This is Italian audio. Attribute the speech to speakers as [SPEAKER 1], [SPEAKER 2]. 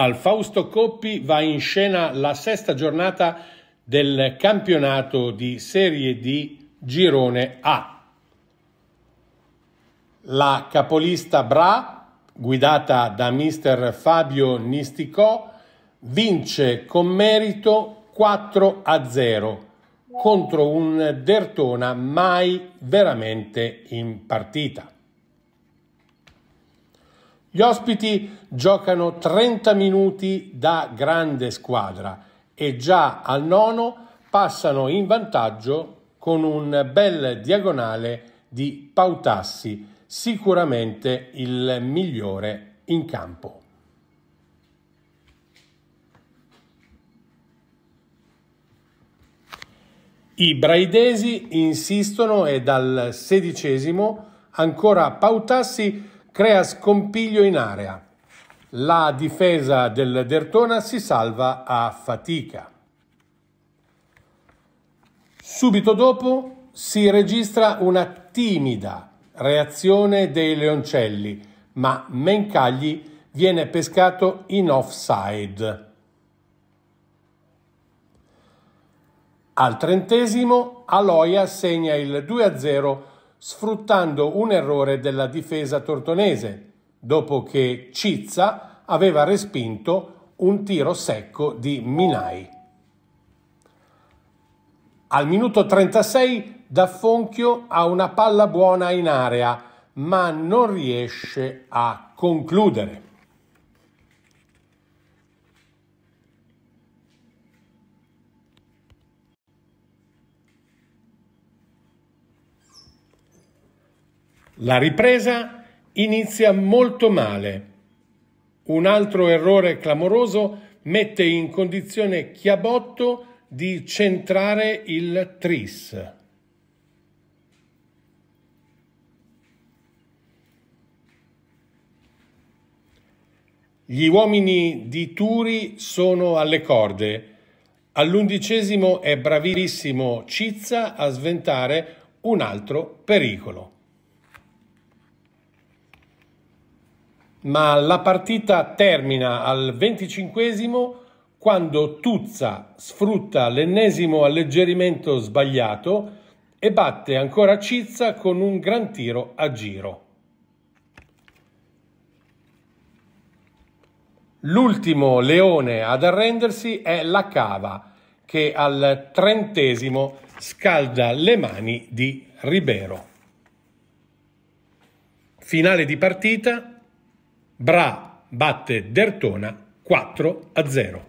[SPEAKER 1] Al Fausto Coppi va in scena la sesta giornata del campionato di Serie D Girone A. La capolista Bra, guidata da mister Fabio Nisticò, vince con merito 4 a 0 contro un Dertona mai veramente in partita. Gli ospiti giocano 30 minuti da grande squadra e già al nono passano in vantaggio con un bel diagonale di Pautassi, sicuramente il migliore in campo. I braidesi insistono e dal sedicesimo ancora Pautassi crea scompiglio in area. La difesa del Dertona si salva a fatica. Subito dopo si registra una timida reazione dei Leoncelli, ma Mencagli viene pescato in offside. Al trentesimo Aloia segna il 2-0 sfruttando un errore della difesa tortonese, dopo che Cizza aveva respinto un tiro secco di Minai. Al minuto 36 Daffonchio ha una palla buona in area, ma non riesce a concludere. La ripresa inizia molto male. Un altro errore clamoroso mette in condizione Chiabotto di centrare il tris. Gli uomini di Turi sono alle corde. All'undicesimo è bravissimo Cizza a sventare un altro pericolo. ma la partita termina al venticinquesimo quando Tuzza sfrutta l'ennesimo alleggerimento sbagliato e batte ancora Cizza con un gran tiro a giro. L'ultimo leone ad arrendersi è la Cava, che al trentesimo scalda le mani di Ribeiro. Finale di partita Bra batte Dertona 4 a 0.